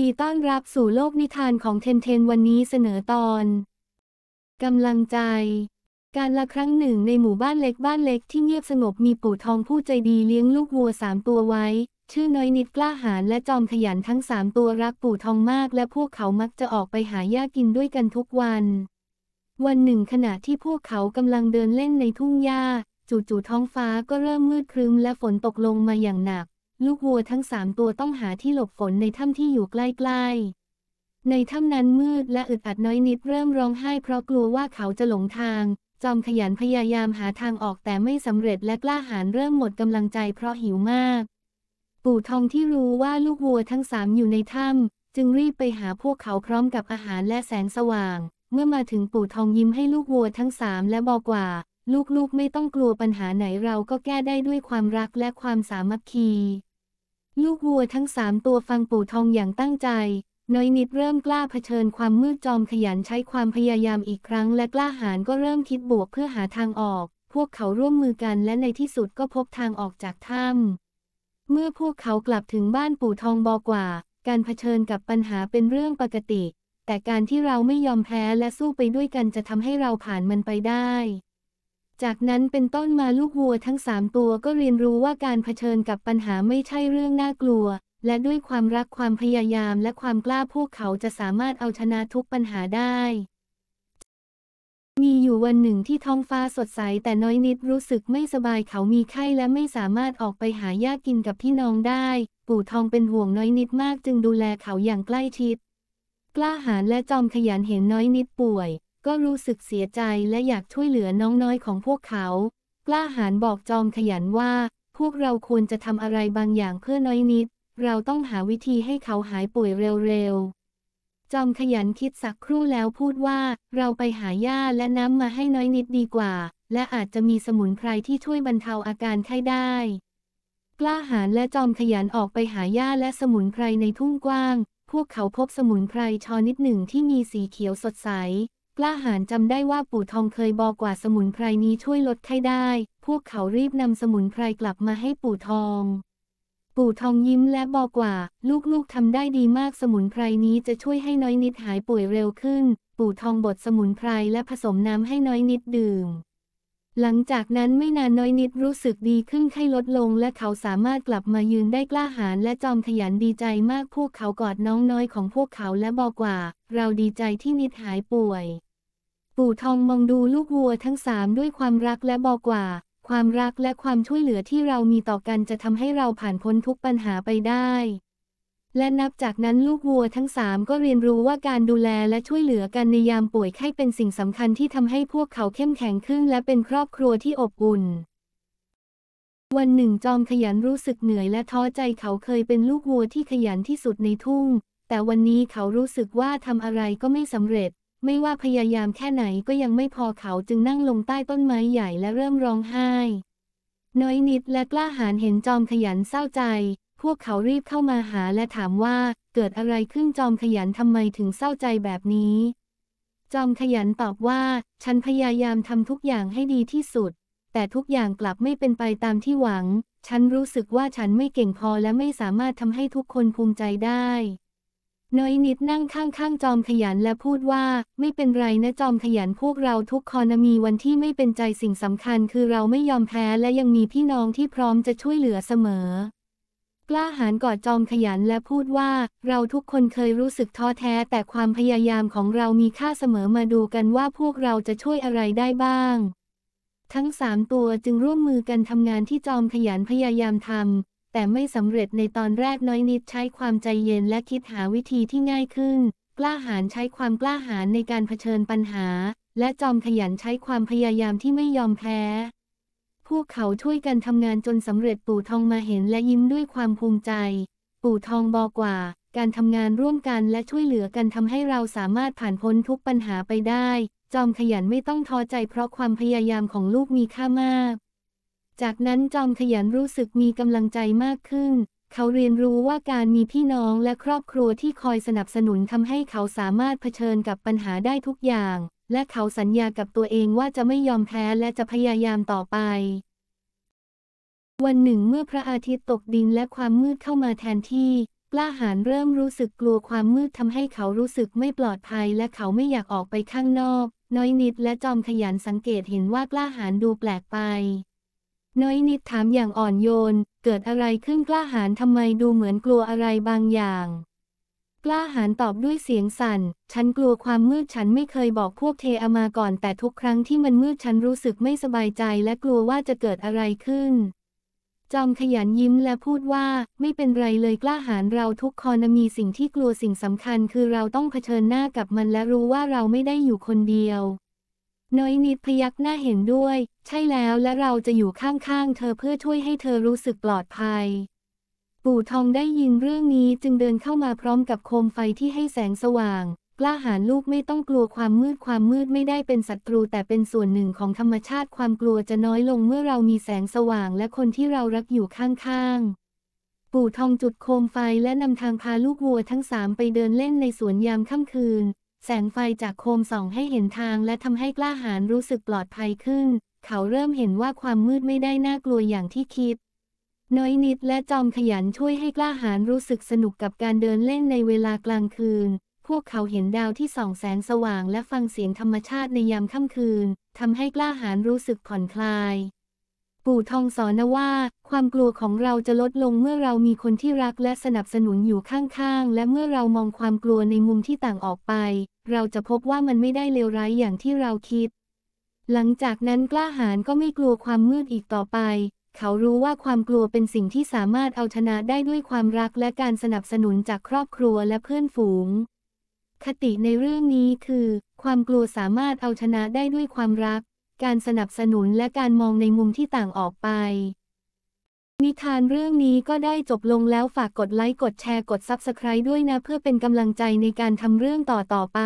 ดีต้อนรับสู่โลกนิทานของเทนเทนวันนี้เสนอตอน กำลังใจ การละครั้งหนึ่งในหมู่บ้านเล็กบ้านเล็ก ที่เงียบสงบมีปู่ทองผู้ใจดีเลี้ยงลูกวัวสามตัวไว้ ชื่อน้อยนิดกล้าหาญและจอมขยันทั้งสามตัวรักปู่ทองมากและพวกเขามักจะออกไปหาหญ้ากินด้วยกันทุกวัน วันหนึ่ง ขณะที่พวกเขากำลังเดินเล่นในทุ่งหญ้าจู่ๆท้องฟ้าก็เริ่มมืดครึ้มและฝนตกลงมาอย่างหนักลูกวัวทั้งสามตัวต้องหาที่หลบฝนในถ้ำที่อยู่ใกล้ๆ ในถ้ำนั้นมืดและอึดอัดน้อยนิดเริ่มร้องไห้เพราะกลัวว่าเขาจะหลงทาง จอมขยันพยายามหาทางออกแต่ไม่สำเร็จและกล้าหาญเริ่มหมดกำลังใจเพราะหิวมาก ปู่ทองที่รู้ว่าลูกวัวทั้งสามอยู่ในถ้ำจึงรีบไปหาพวกเขาพร้อมกับอาหารและแสงสว่าง เมื่อมาถึงปู่ทองยิ้มให้ลูกวัวทั้งสามและบอกว่า ลูกๆ ไม่ต้องกลัวปัญหาไหนเราก็แก้ได้ด้วยความรักและความสามัคคีลูกวัวทั้งสามตัวฟังปู่ทองอย่างตั้งใจ น้อยนิดเริ่มกล้าเผชิญความมืดจอมขยันใช้ความพยายามอีกครั้ง และกล้าหาญก็เริ่มคิดบวกเพื่อหาทางออก พวกเขาร่วมมือกันและในที่สุดก็พบทางออกจากถ้ำเมื่อพวกเขากลับถึงบ้านปู่ทองบอกว่า การเผชิญกับปัญหาเป็นเรื่องปกติ แต่การที่เราไม่ยอมแพ้และสู้ไปด้วยกันจะทำให้เราผ่านมันไปได้จากนั้นเป็นต้นมาลูกวัวทั้งสามตัวก็เรียนรู้ว่าการเผชิญกับปัญหาไม่ใช่เรื่องน่ากลัว และด้วยความรักความพยายามและความกล้าพวกเขาจะสามารถเอาชนะทุกปัญหาได้ มีอยู่วันหนึ่งที่ท้องฟ้าสดใสแต่น้อยนิดรู้สึกไม่สบายเขามีไข้และไม่สามารถออกไปหาหญ้ากินกับพี่น้องได้ปู่ทองเป็นห่วงน้อยนิดมากจึงดูแลเขาอย่างใกล้ชิด กล้าหาญและจอมขยันเห็นน้อยนิดป่วยก็รู้สึกเสียใจและอยากช่วยเหลือน้องน้อยของพวกเขา กล้าหาญบอกจอมขยันว่า พวกเราควรจะทำอะไรบางอย่างเพื่อน้อยนิด เราต้องหาวิธีให้เขาหายป่วยเร็วๆ จอมขยันคิดสักครู่แล้วพูดว่า เราไปหาหญ้าและน้ำมาให้น้อยนิดดีกว่า และอาจจะมีสมุนไพรที่ช่วยบรรเทาอาการไข้ได้ กล้าหาญและจอมขยันออกไปหาหญ้าและสมุนไพรในทุ่งกว้าง พวกเขาพบสมุนไพรชอนิดหนึ่งที่มีสีเขียวสดใสกล้าหาญจำได้ว่าปู่ทองเคยบอกว่าสมุนไพรนี้ช่วยลดไข้ได้ พวกเขารีบนำสมุนไพรกลับมาให้ปู่ทอง ปู่ทองยิ้มและบอกว่า ลูกๆทำได้ดีมากสมุนไพรนี้จะช่วยให้น้อยนิดหายป่วยเร็วขึ้น ปู่ทองบดสมุนไพรและผสมน้ำให้น้อยนิดดื่มหลังจากนั้นไม่นานน้อยนิดรู้สึกดีขึ้นไข้ลดลงและเขาสามารถกลับมายืนได้กล้าหาญและจอมขยันดีใจมากพวกเขากอดน้องน้อยของพวกเขาและบอกว่าเราดีใจที่นิดหายป่วยปู่ทองมองดูลูกวัวทั้งสามด้วยความรักและบอกว่าความรักและความช่วยเหลือที่เรามีต่อกันจะทำให้เราผ่านพ้นทุกปัญหาไปได้และนับจากนั้นลูกวัวทั้งสามก็เรียนรู้ว่าการดูแลและช่วยเหลือกันในยามป่วยไข้เป็นสิ่งสำคัญที่ทำให้พวกเขาเข้มแข็งขึ้นและเป็นครอบครัวที่อบอุ่น วันหนึ่ง จอมขยันรู้สึกเหนื่อยและท้อใจเขาเคยเป็นลูกวัวที่ขยันที่สุดในทุ่ง แต่วันนี้เขารู้สึกว่าทำอะไรก็ไม่สำเร็จ ไม่ว่าพยายามแค่ไหนก็ยังไม่พอเขาจึงนั่งลงใต้ต้นไม้ใหญ่และเริ่มร้องไห้ น้อยนิดและกล้าหาญเห็นจอมขยันเศร้าใจพวกเขารีบเข้ามาหาและถามว่าเกิดอะไรขึ้นจอมขยันทำไมถึงเศร้าใจแบบนี้ จอมขยันตอบว่า ฉันพยายามทำทุกอย่างให้ดีที่สุด แต่ทุกอย่างกลับไม่เป็นไปตามที่หวัง ฉันรู้สึกว่าฉันไม่เก่งพอและไม่สามารถทำให้ทุกคนภูมิใจได้น้อยนิดนั่งข้างๆจอมขยันและพูดว่า ไม่เป็นไรนะจอมขยันพวกเราทุกคนมีวันที่ไม่เป็นใจสิ่งสำคัญ คือเราไม่ยอมแพ้และยังมีพี่น้องที่พร้อมจะช่วยเหลือเสมอกล้าหาญกอดจอมขยันและพูดว่าเราทุกคนเคยรู้สึกท้อแท้แต่ความพยายามของเรามีค่าเสมอมาดูกันว่าพวกเราจะช่วยอะไรได้บ้าง ทั้งสามตัวจึงร่วมมือกันทำงานที่จอมขยันพยายามทำแต่ไม่สำเร็จในตอนแรกน้อยนิดใช้ความใจเย็นและคิดหาวิธีที่ง่ายขึ้น กล้าหาญใช้ความกล้าหาญในการเผชิญปัญหา และจอมขยันใช้ความพยายามที่ไม่ยอมแพ้พวกเขาช่วยกันทำงานจนสำเร็จปู่ทองมาเห็นและยิ้มด้วยความภูมิใจ ปู่ทองบอกว่าการทำงานร่วมกันและช่วยเหลือกันทำให้เราสามารถผ่านพ้นทุกปัญหาไปได้ จอมขยันไม่ต้องท้อใจ เพราะความพยายามของลูกมีค่ามาก จากนั้นจอมขยันรู้สึกมีกำลังใจมากขึ้นเขาเรียนรู้ว่าการมีพี่น้องและครอบครัวที่คอยสนับสนุนทำให้เขาสามารถเผชิญกับปัญหาได้ทุกอย่าง และเขาสัญญากับตัวเองว่าจะไม่ยอมแพ้ และจะพยายามต่อไป วันหนึ่ง เมื่อพระอาทิตย์ตกดินและความมืดเข้ามาแทนที่ กล้าหาญเริ่มรู้สึกกลัวความมืดทำให้เขารู้สึกไม่ปลอดภัยและเขาไม่อยากออกไปข้างนอก น้อยนิดและจอมขยันสังเกตเห็นว่ากล้าหาญดูแปลกไปน้อยนิดถามอย่างอ่อนโยน เกิดอะไรขึ้นกล้าหาญทำไมดูเหมือนกลัวอะไรบางอย่าง กล้าหาญตอบด้วยเสียงสั่น ฉันกลัวความมืดฉันไม่เคยบอกพวกเทอามาก่อน แต่ทุกครั้งที่มันมืดฉันรู้สึกไม่สบายใจและกลัวว่าจะเกิดอะไรขึ้น จอมขยันยิ้มและพูดว่า ไม่เป็นไรเลยกล้าหาญเราทุกคนมีสิ่งที่กลัวสิ่งสำคัญ คือเราต้องเผชิญหน้ากับมันและรู้ว่าเราไม่ได้อยู่คนเดียวน้อยนิดพยักหน้าเห็นด้วย ใช่แล้วและเราจะอยู่ข้างๆเธอเพื่อช่วยให้เธอรู้สึกปลอดภัย ปู่ทองได้ยินเรื่องนี้จึงเดินเข้ามาพร้อมกับโคมไฟที่ให้แสงสว่าง กล้าหาญลูกไม่ต้องกลัวความมืดความมืดไม่ได้เป็นศัตรู แต่เป็นส่วนหนึ่งของธรรมชาติความกลัวจะน้อยลงเมื่อเรามีแสงสว่างและคนที่เรารักอยู่ข้าง ๆปู่ทองจุดโคมไฟและนำทางพาลูกวัวทั้งสามไปเดินเล่นในสวนยามค่ำคืนแสงไฟจากโคมส่องให้เห็นทางและทำให้กล้าหาญรู้สึกปลอดภัยขึ้น เขาเริ่มเห็นว่าความมืดไม่ได้น่ากลัวอย่างที่คิด น้อยนิดและจอมขยันช่วยให้กล้าหาญรู้สึกสนุกกับการเดินเล่นในเวลากลางคืน พวกเขาเห็นดาวที่ส่องแสงสว่างและฟังเสียงธรรมชาติในยามค่ำคืน ทำให้กล้าหาญรู้สึกผ่อนคลายปู่ทองสอนว่าความกลัวของเราจะลดลงเมื่อเรามีคนที่รักและสนับสนุนอยู่ข้างๆ และเมื่อเรามองความกลัวในมุมที่ต่างออกไป เราจะพบว่ามันไม่ได้เลวร้ายอย่างที่เราคิด หลังจากนั้นกล้าหาญก็ไม่กลัวความมืดอีกต่อไป เขารู้ว่าความกลัวเป็นสิ่งที่สามารถเอาชนะได้ด้วยความรักและการสนับสนุนจากครอบครัวและเพื่อนฝูง คติในเรื่องนี้คือ ความกลัวสามารถเอาชนะได้ด้วยความรักการสนับสนุนและการมองในมุมที่ต่างออกไป นิทานเรื่องนี้ก็ได้จบลงแล้ว ฝากกดไลค์ กดแชร์ กดซับสไคร b e ด้วยนะ เพื่อเป็นกำลังใจในการทำเรื่องต่อต่อไป